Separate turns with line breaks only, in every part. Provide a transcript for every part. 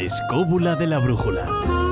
escóbula de la brújula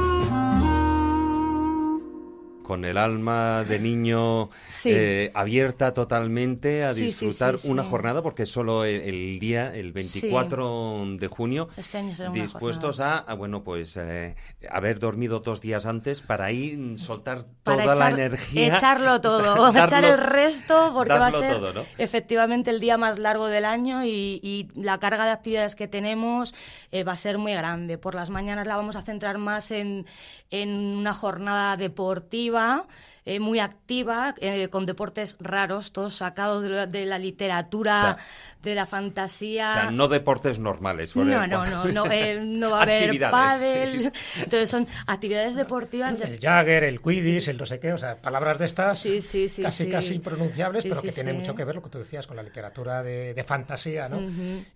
con el alma de niño eh, abierta totalmente a disfrutar una jornada, porque solo el, día, el 24 de junio, este dispuestos a, bueno, pues eh, haber dormido dos días antes para ir soltar
toda la energía. Echarlo todo, echar el resto, porque va a ser efectivamente el día más largo del año y, la carga de actividades que tenemos eh, va a ser muy grande. Por las mañanas la vamos a centrar más en, en una jornada deportiva 啊！Eh, muy activa, eh, con deportes raros, todos sacados de, la, literatura, de la fantasía. O sea,
no deportes normales. No, no, no, no, eh,
no, va a haber pádel. Entonces son actividades deportivas. El
Jagger, el Quidditch, el no sé qué, o sea, palabras de estas casi casi impronunciables, pero que tienen mucho que ver, lo que tú decías, con la
literatura de,
fantasía, ¿no?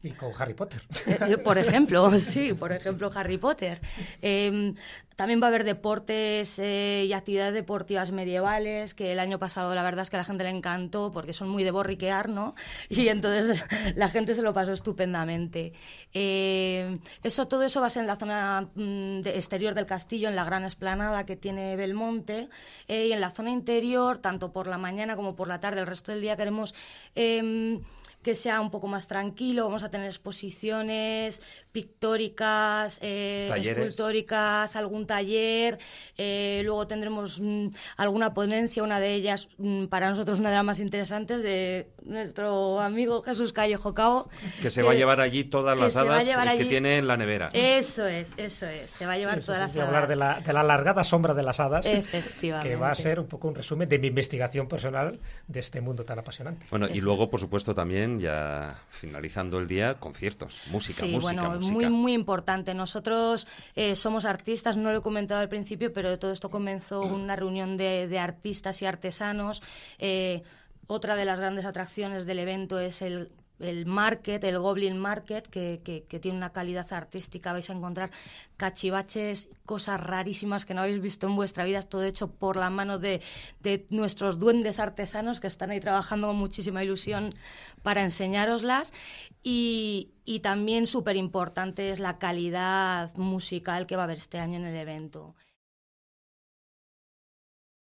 Y con Harry Potter. por ejemplo,
sí, por ejemplo, Harry Potter. Em, también va a haber deportes y actividades deportivas medievales que el año pasado la verdad es que a la gente le encantó porque son muy de borriquear, ¿no? Y entonces la gente se lo pasó estupendamente. Eh, eso, todo eso va a ser en la zona mm, exterior del castillo, en la gran esplanada que tiene Belmonte, eh, y en la zona interior, tanto por la mañana como por la tarde, el resto del día queremos... Em, que sea un poco más tranquilo. Vamos a tener exposiciones pictóricas, eh, escultóricas, algún taller. Eh, luego tendremos mm, alguna ponencia, una de ellas, mm, para nosotros una de las más interesantes, de nuestro amigo Jesús Callejo Cao. Que se va a llevar
allí todas las hadas que tiene en la nevera.
Eso es, eso es. Se va a llevar todas las hadas. hablar de
la, de la alargada sombra de las hadas. Que va a ser un poco un resumen de mi investigación personal de este mundo tan apasionante.
Bueno, y luego, por supuesto, también ya finalizando el día, conciertos, música, música, bueno, Muy,
muy importante. Nosotros eh, somos artistas, no lo he comentado al principio, pero todo esto comenzó mm. una reunión de, artistas y artesanos. Eh, otra de las grandes atracciones del evento es el el market, el goblin market, que, que, tiene una calidad artística. Vais a encontrar cachivaches, cosas rarísimas que no habéis visto en vuestra vida, todo hecho por la mano de, de nuestros duendes artesanos que están ahí trabajando con muchísima ilusión para enseñároslas. Y, y también súper importante es la calidad musical que va a haber este año en el evento.